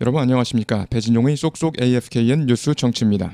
여러분 안녕하십니까. 배진용의 쏙쏙 AFKN 뉴스 정치입니다.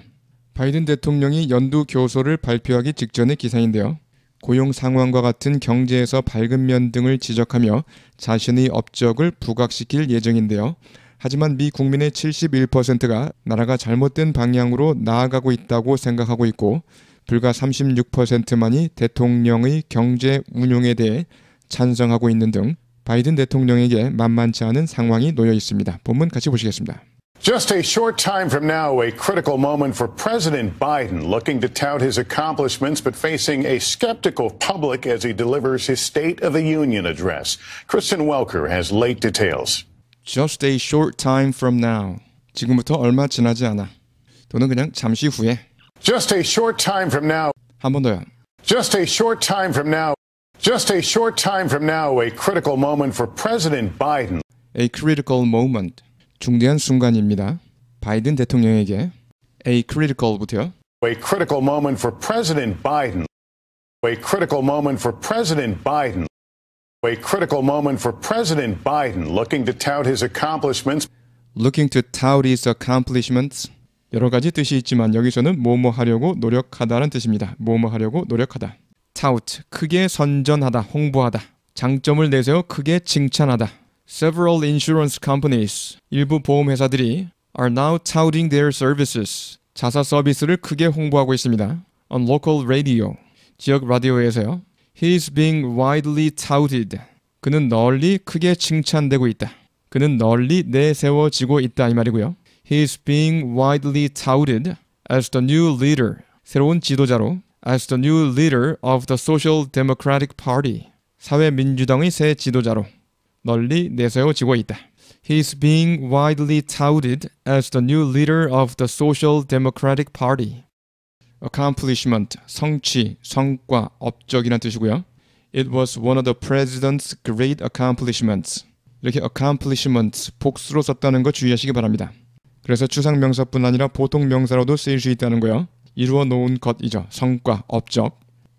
바이든 대통령이 연두 교소를 발표하기 직전의 기사인데요. 고용 상황과 같은 경제에서 밝은 면 등을 지적하며 자신의 업적을 부각시킬 예정인데요. 하지만 미 국민의 71%가 나라가 잘못된 방향으로 나아가고 있다고 생각하고 있고 불과 36%만이 대통령의 경제 운용에 대해 찬성하고 있는 등 바이든 대통령에게 만만치 않은 상황이 놓여 있습니다. 본문 같이 보시겠습니다. Just a short time from now, a critical moment for President Biden, looking to tout his accomplishments but facing a skeptical public as he delivers his State of the Union address. Kristen Welker has late details. Just a short time from now. 지금부터 얼마 지나지 않아. 또는 그냥 잠시 후에. Just a short time from now. 한 번 더요. Just a short time from now. Just a short time from now, a critical moment for President Biden. A critical moment. 중대한 순간입니다. 바이든 대통령에게 a critical부터요. A critical moment for President Biden. A critical moment for President Biden. A critical moment for President Biden looking to tout his accomplishments. Looking to tout his accomplishments. 여러 가지 뜻이 있지만 여기서는 뭐뭐 하려고 노력하다라는 뜻입니다. 뭐뭐 하려고 노력하다. 타우트 크게 선전하다 홍보하다 장점을 내세워 크게 칭찬하다 Several insurance companies 일부 보험 회사들이 are now touting their services 자사 서비스를 크게 홍보하고 있습니다. On local radio 지역 라디오에서요. He is being widely touted 그는 널리 크게 칭찬되고 있다. 그는 널리 내세워지고 있다 이 말이고요. He is being widely touted as the new leader 새로운 지도자로 as the new leader of the Social Democratic Party, 사회민주당의 새 지도자로 널리 내세워지고 있다. He's being widely touted as the new leader of the Social Democratic Party. Accomplishment, 성취, 성과, 업적이란 뜻이고요. It was one of the president's great accomplishments. 이렇게 accomplishments, 복수로 썼다는 거 주의하시기 바랍니다. 그래서 추상명사뿐 아니라 보통 명사로도 쓰일 수 있다는 거요. 이루어 놓은 것이죠. 성과, 업적.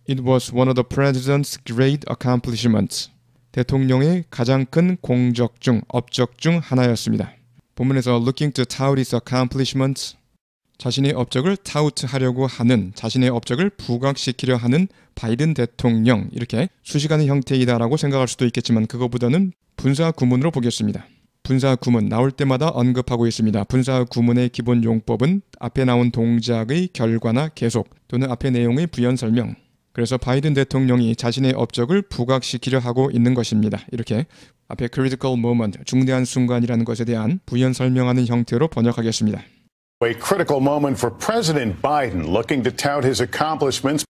It was one of the president's great accomplishments. 대통령의 가장 큰 공적 중 업적 중 하나였습니다. 본문에서 looking to tout his accomplishments 자신의 업적을 타우트하려고 하는 자신의 업적을 부각시키려 하는 바이든 대통령 이렇게 수식하는 형태이다라고 생각할 수도 있겠지만 그거보다는 분사 구문으로 보겠습니다. 분사 구문 나올 때마다 언급하고 있습니다. 분사 구문의 기본 용법은 앞에 나온 동작의 결과나 계속 또는 앞에 내용의 부연 설명. 그래서 바이든 대통령이 자신의 업적을 부각시키려 하고 있는 것입니다. 이렇게 앞에 critical moment, 중대한 순간이라는 것에 대한 부연 설명하는 형태로 번역하겠습니다. A critical moment for President Biden looking to tout his accomplishments.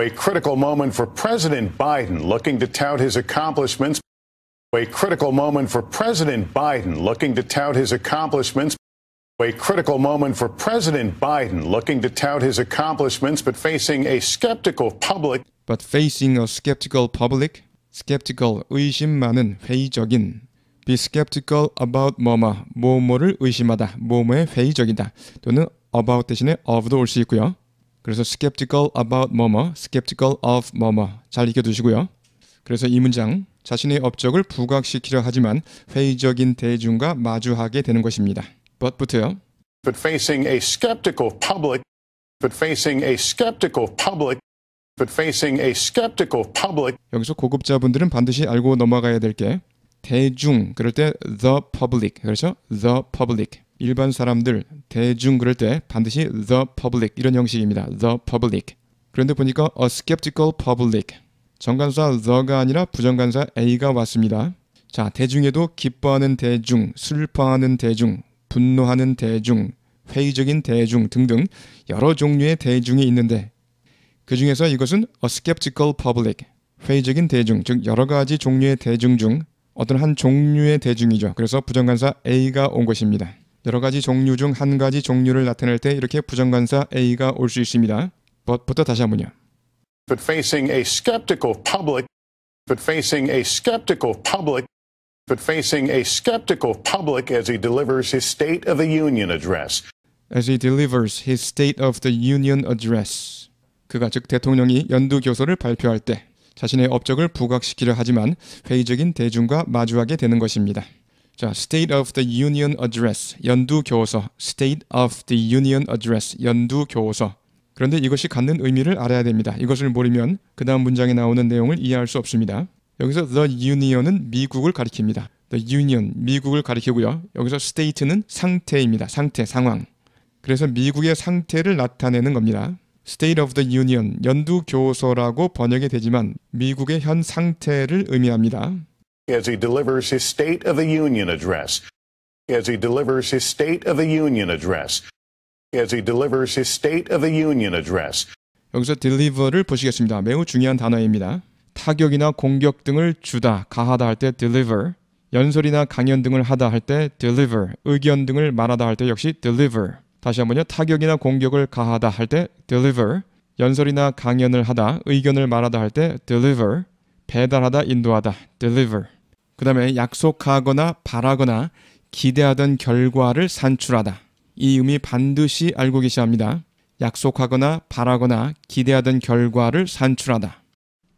A critical moment for President Biden looking to tout his accomplishments. A critical moment for President Biden looking to tout his accomplishments. A critical moment for President Biden looking to tout his accomplishments but facing a skeptical public. But facing a skeptical public? skeptical 의심 많은 회의적인 be skeptical about 뭐뭐 뭐뭐를 의심하다 뭐뭐에 회의적이다 또는 about 대신에 of도 올 수 있고요. 그래서 skeptical about 뭐뭐 skeptical of 뭐뭐 잘 익혀두시고요. 그래서 이 문장 자신의 업적을 부각시키려 하지만 회의적인 대중과 마주하게 되는 것입니다. but부터요. But facing a skeptical public, but facing a skeptical public, but facing a skeptical public. 여기서 고급자분들은 반드시 알고 넘어가야 될 게 대중 그럴 때 the public 그렇죠? the public 일반 사람들 대중 그럴 때 반드시 the public 이런 형식입니다. the public 그런데 보니까 a skeptical public 정관사 the가 아니라 부정관사 a가 왔습니다. 자, 대중에도 기뻐하는 대중, 슬퍼하는 대중, 분노하는 대중, 회의적인 대중 등등 여러 종류의 대중이 있는데 그 중에서 이것은 a skeptical public, 회의적인 대중, 즉 여러 가지 종류의 대중 중 어떤 한 종류의 대중이죠. 그래서 부정관사 a가 온 것입니다. 여러 가지 종류 중 한 가지 종류를 나타낼 때 이렇게 부정관사 a가 올 수 있습니다. b u 부터 다시 한번요. but facing a skeptical public, but facing a skeptical public, but facing a skeptical public as he delivers his State of the Union address. As he delivers his State of the Union address. 그가 즉 대통령이 연두 교서를 발표할 때 자신의 업적을 부각시키려 하지만 회의적인 대중과 마주하게 되는 것입니다. 자, State of the Union Address 연두 교서, State of the Union Address 연두 교서 그런데 이것이 갖는 의미를 알아야 됩니다. 이것을 모르면 그 다음 문장에 나오는 내용을 이해할 수 없습니다. 여기서 the union은 미국을 가리킵니다. the union, 미국을 가리키고요. 여기서 state는 상태입니다. 상태, 상황. 그래서 미국의 상태를 나타내는 겁니다. State of the Union, 연두교서라고 번역이 되지만 미국의 현 상태를 의미합니다. As he delivers his State of the Union address. As he delivers his State of the Union address. as he delivers his State of the Union address. 여기서 deliver를 보시겠습니다. 매우 중요한 단어입니다. 타격이나 공격 등을 주다, 가하다 할 때 deliver, 연설이나 강연 등을 하다 할 때 deliver, 의견 등을 말하다 할 때 역시 deliver. 다시 한번요. 타격이나 공격을 가하다 할 때 deliver, 연설이나 강연을 하다, 의견을 말하다 할 때 deliver, 배달하다, 인도하다 deliver. 그다음에 약속하거나 바라거나 기대하던 결과를 산출하다. 이 의미 반드시 알고 계셔야 합니다. 약속하거나 바라거나 기대하던 결과를 산출하다.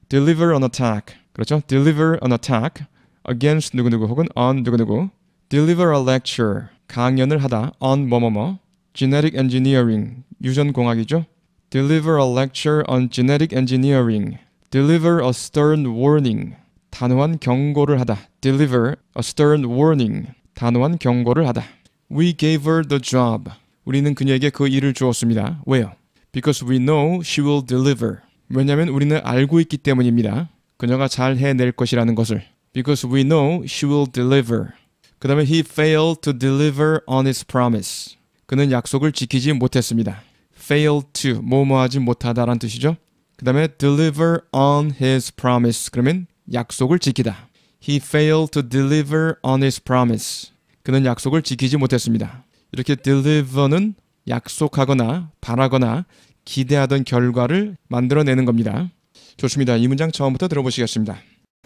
deliver an attack. 그렇죠? deliver an attack against 누구누구 혹은 on 누구누구. deliver a lecture. 강연을 하다 on 뭐뭐뭐. genetic engineering. 유전 공학이죠. deliver a lecture on genetic engineering. deliver a stern warning. 단호한 경고를 하다. deliver a stern warning. 단호한 경고를 하다. We gave her the job. 우리는 그녀에게 그 일을 주었습니다. 왜요? Because we know she will deliver. 왜냐하면 우리는 알고 있기 때문입니다. 그녀가 잘 해낼 것이라는 것을. Because we know she will deliver. 그 다음에 he failed to deliver on his promise. 그는 약속을 지키지 못했습니다. fail to 뭐뭐하지 못하다라는 뜻이죠. 그 다음에 deliver on his promise 그러면 약속을 지키다. He failed to deliver on his promise. 그는 약속을 지키지 못했습니다. 이렇게 deliver는 약속하거나 바라거나 기대하던 결과를 만들어내는 겁니다. 좋습니다. 이 문장 처음부터 들어보시겠습니다.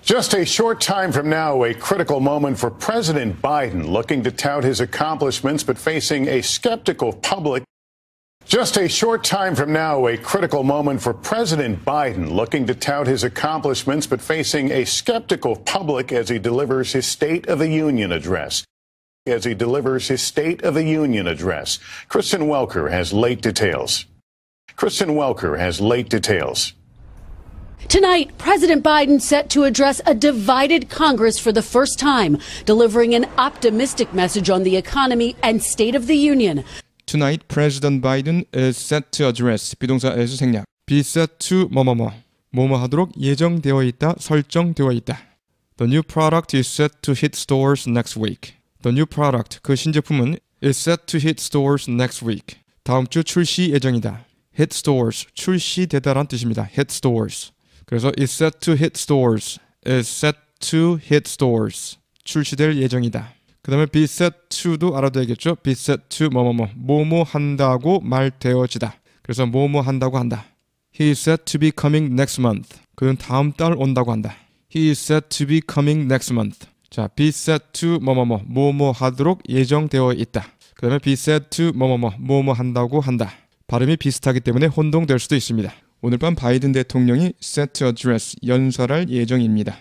Just a short time from now, a critical moment for President Biden looking to tout his accomplishments but facing a skeptical public. Just a short time from now, a critical moment for President Biden looking to tout his accomplishments but facing a skeptical public as he delivers his State of the Union address. as he delivers his State of the Union address. Kristen Welker has late details. Kristen Welker has late details. Tonight, President Biden set to address a divided Congress for the first time, delivering an optimistic message on the economy and State of the Union. Tonight, President Biden is set to address 비동사에서 생략. Be set to 뭐뭐뭐 뭐뭐하도록 예정되어 있다, 설정되어 있다. The new product is set to hit stores next week. The new product, 그 신제품은 is set to hit stores next week. 다음 주 출시 예정이다. hit stores, 출시되다란 뜻입니다. hit stores. 그래서 is set to hit stores, is set to hit stores. 출시될 예정이다. 그 다음에 be set to도 알아둬야겠죠. be set to 뭐뭐뭐, 뭐뭐 한다고 말되어지다. 그래서 뭐뭐 한다고 한다. He is set to be coming next month. 그는 다음 달 온다고 한다. He is set to be coming next month. 자, be set to 뭐뭐뭐 뭐뭐 하도록 예정되어 있다. 그 다음에 be set to 뭐뭐뭐 뭐뭐 한다고 한다. 발음이 비슷하기 때문에 혼동될 수도 있습니다. 오늘 밤 바이든 대통령이 set to address 연설할 예정입니다.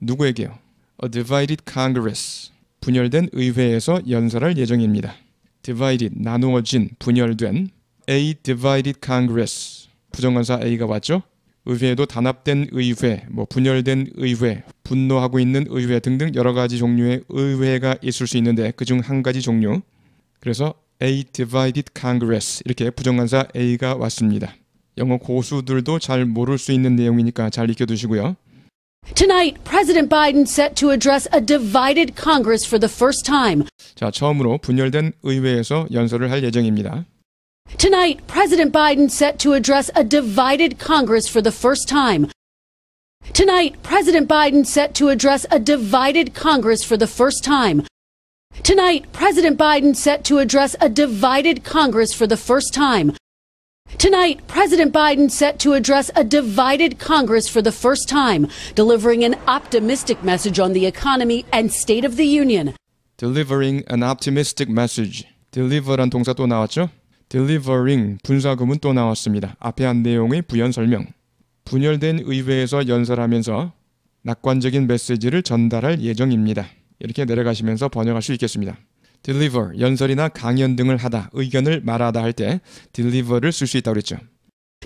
누구에게요? A divided Congress 분열된 의회에서 연설할 예정입니다. divided 나누어진 분열된 a divided Congress 부정관사 A가 왔죠? 의회에도 단합된 의회, 뭐 분열된 의회, 분노하고 있는 의회 등등 여러 가지 종류의 의회가 있을 수 있는데 그 중 한 가지 종류. 그래서 a divided congress 이렇게 부정관사 a가 왔습니다. 영어 고수들도 잘 모를 수 있는 내용이니까 잘 익혀 두시고요. Tonight, President Biden set to address a divided Congress for the first time. 자, 처음으로 분열된 의회에서 연설을 할 예정입니다. Tonight, President Biden set to address a divided Congress for the first time. Tonight, President Biden set to address a divided Congress for the first time. Tonight, President Biden set to address a divided Congress for the first time. Tonight, President Biden set to address a divided Congress for the first time, delivering an optimistic message on the economy and state of the union. Delivering an optimistic message. deliver란 동사 또 나왔죠? delivering 분사구문 또 나왔습니다. 앞에 한 내용의 부연 설명. 분열된 의회에서 연설하면서 낙관적인 메시지를 전달할 예정입니다. 이렇게 내려가시면서 번역할 수 있겠습니다. deliver 연설이나 강연 등을 하다 의견을 말하다 할 때 deliver를 쓸 수 있다고 그랬죠.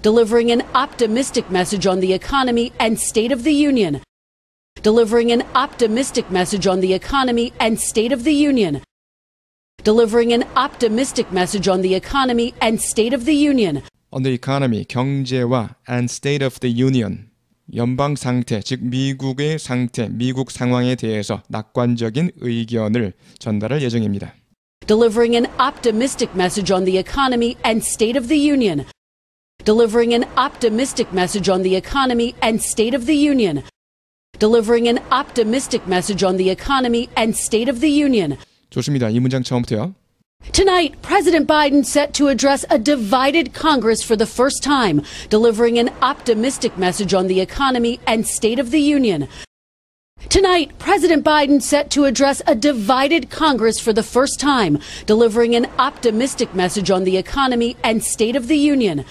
delivering an optimistic message on the economy and state of the union delivering an optimistic message on the economy and state of the union delivering an optimistic message on the economy and state of the union. On the economy, 경제와 and state of the union. 연방 상태, 즉 미국의 상태, 미국 상황에 대해서 낙관적인 의견을 전달할 예정입니다. Delivering an optimistic message on the economy and state of the union. Delivering an optimistic message on the economy and state of the union. Delivering an optimistic message on the economy and state of the union. 이 문장 처음부터요. Tonight, President Biden set to address a divided Congress for the first time, delivering an optimistic message on the economy and state of the union. Tonight, President Biden set to address a divided Congress for the first time, delivering an optimistic message on the economy and state of the union.